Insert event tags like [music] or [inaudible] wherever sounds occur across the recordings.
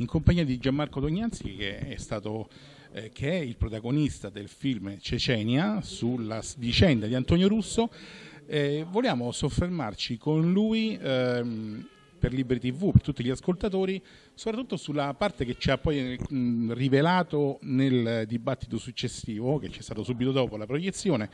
in compagnia di Gianmarco Tognanzi che è stato eh, che è il protagonista del film Cecenia sulla vicenda di Antonio Russo. Eh, vogliamo soffermarci con lui ehm, per Liberi TV, per tutti gli ascoltatori, soprattutto sulla parte che ci ha poi mh, rivelato nel dibattito successivo, che c'è stato subito dopo la proiezione,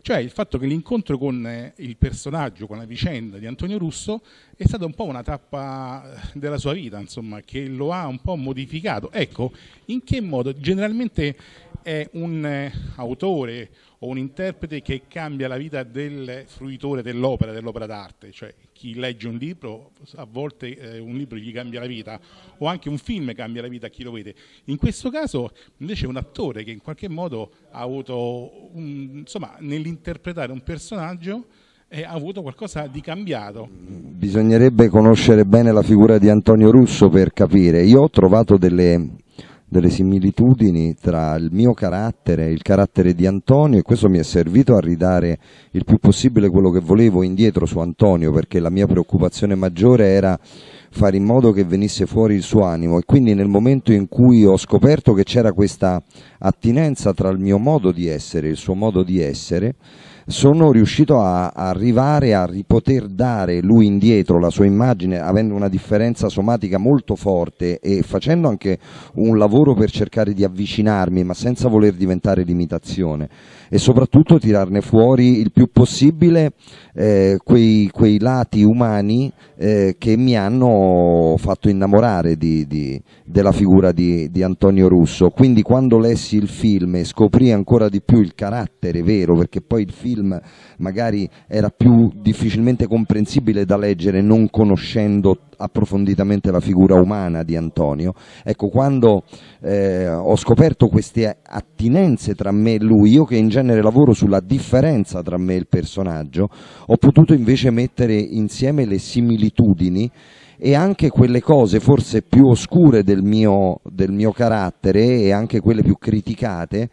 cioè il fatto che l'incontro con eh, il personaggio, con la vicenda di Antonio Russo è stata un po' una tappa eh, della sua vita, insomma, che lo ha un po' modificato. Ecco, in che modo generalmente è un eh, autore o un interprete che cambia la vita del fruitore dell'opera, dell'opera d'arte, cioè chi legge un libro, a volte eh, un libro gli cambia la vita, o anche un film cambia la vita a chi lo vede. In questo caso invece è un attore che in qualche modo ha avuto, un, insomma, nell'interpretare un personaggio eh, ha avuto qualcosa di cambiato. Bisognerebbe conoscere bene la figura di Antonio Russo per capire. Io ho trovato delle delle similitudini tra il mio carattere e il carattere di Antonio e questo mi è servito a ridare il più possibile quello che volevo indietro su Antonio perché la mia preoccupazione maggiore era fare in modo che venisse fuori il suo animo e quindi nel momento in cui ho scoperto che c'era questa attinenza tra il mio modo di essere e il suo modo di essere sono riuscito a, arrivare a poter dare lui indietro la sua immagine avendo una differenza somatica molto forte e facendo anche un lavoro per cercare di avvicinarmi ma senza voler diventare l'imitazione e soprattutto tirarne fuori il più possibile eh, quei, quei, lati umani eh, che mi hanno fatto innamorare di, di, della figura di, di Antonio Russo quindi quando lessi il film e scoprì ancora di più il carattere vero perché poi il film film magari era più difficilmente comprensibile da leggere non conoscendo approfonditamente la figura umana di Antonio. Ecco, quando eh, ho scoperto queste attinenze tra me e lui, io che in genere lavoro sulla differenza tra me e il personaggio, ho potuto invece mettere insieme le similitudini e anche quelle cose forse più oscure del mio, del mio carattere e anche quelle più criticate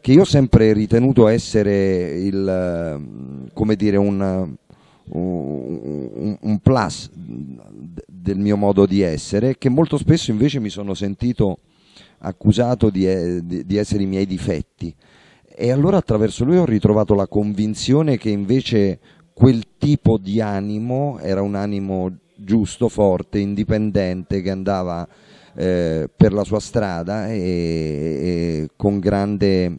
che io ho sempre ritenuto essere il, eh, come dire, un, un, un plus del mio modo di essere, che molto spesso invece mi sono sentito accusato eh, di, di, essere i miei difetti. E allora attraverso lui ho ritrovato la convinzione che invece quel tipo di animo era un animo giusto, forte, indipendente, che andava eh, per la sua strada e, e con grande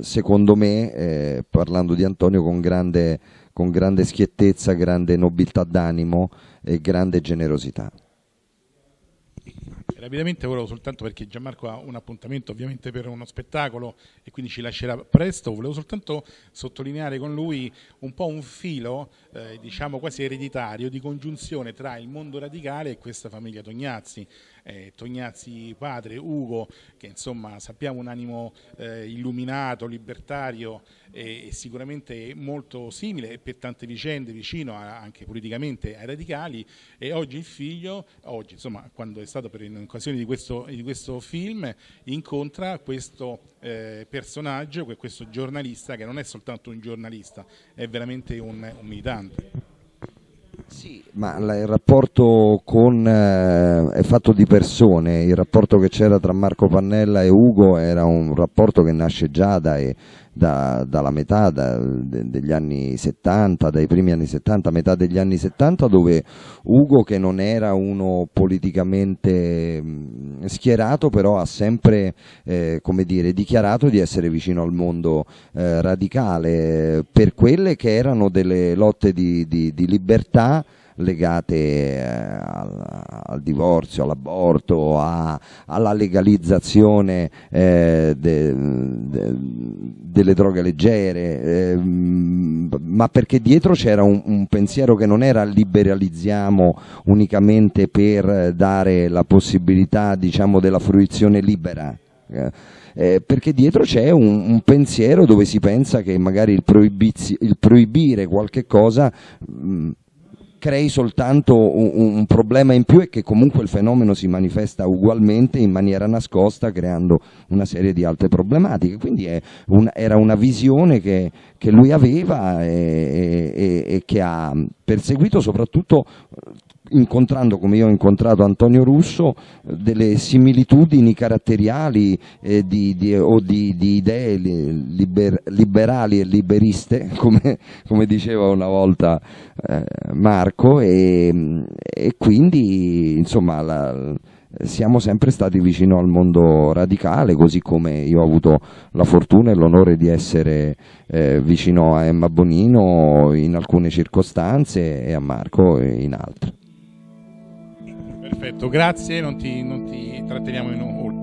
secondo me, eh, parlando di Antonio, con grande, con grande schiettezza, grande nobiltà d'animo e grande generosità. Rapidamente volevo soltanto, perché Gianmarco ha un appuntamento ovviamente per uno spettacolo e quindi ci lascerà presto, volevo soltanto sottolineare con lui un po' un filo, eh, diciamo quasi ereditario, di congiunzione tra il mondo radicale e questa famiglia Tognazzi eh, Tognazzi padre, Ugo, che insomma sappiamo un animo eh, illuminato, libertario e, e, sicuramente molto simile per tante vicende vicino a, anche politicamente ai radicali e oggi il figlio, oggi insomma quando è stato per in di questo, di questo film, incontra questo eh, personaggio, questo giornalista che non è soltanto un giornalista, è veramente un, un militante. Sì, ma il rapporto con, eh, è fatto di persone, il rapporto che c'era tra Marco Pannella e Ugo era un rapporto che nasce già dai, da, dalla metà da, de, degli anni 70, dai primi anni 70, metà degli anni 70, dove Ugo, che non era uno politicamente schierato, però ha sempre eh, dire, dichiarato di essere vicino al mondo eh, radicale per quelle che erano delle lotte di, di, di libertà legate eh, al, al divorzio, all'aborto, alla legalizzazione eh, de, de, delle droghe leggere, eh, ma perché dietro c'era un, un, pensiero che non era liberalizziamo unicamente per dare la possibilità diciamo, della fruizione libera. Eh, eh perché dietro c'è un, un, pensiero dove si pensa che magari il, il proibire qualche cosa mh, mm, crei soltanto un, un, problema in più e che comunque il fenomeno si manifesta ugualmente in maniera nascosta creando una serie di altre problematiche. Quindi una, era una visione che, che lui aveva e, e, e, che ha perseguito soprattutto incontrando come io ho incontrato Antonio Russo delle similitudini caratteriali eh, di, di, o di, di idee liber, liberali e liberiste [laughs] come, come diceva una volta eh, Marco e, e, quindi insomma la, siamo sempre stati vicino al mondo radicale, così come io ho avuto la fortuna e l'onore di essere eh, vicino a Emma Bonino in alcune circostanze e a Marco in altre. Perfetto, grazie, non ti, non ti tratteniamo in oltre.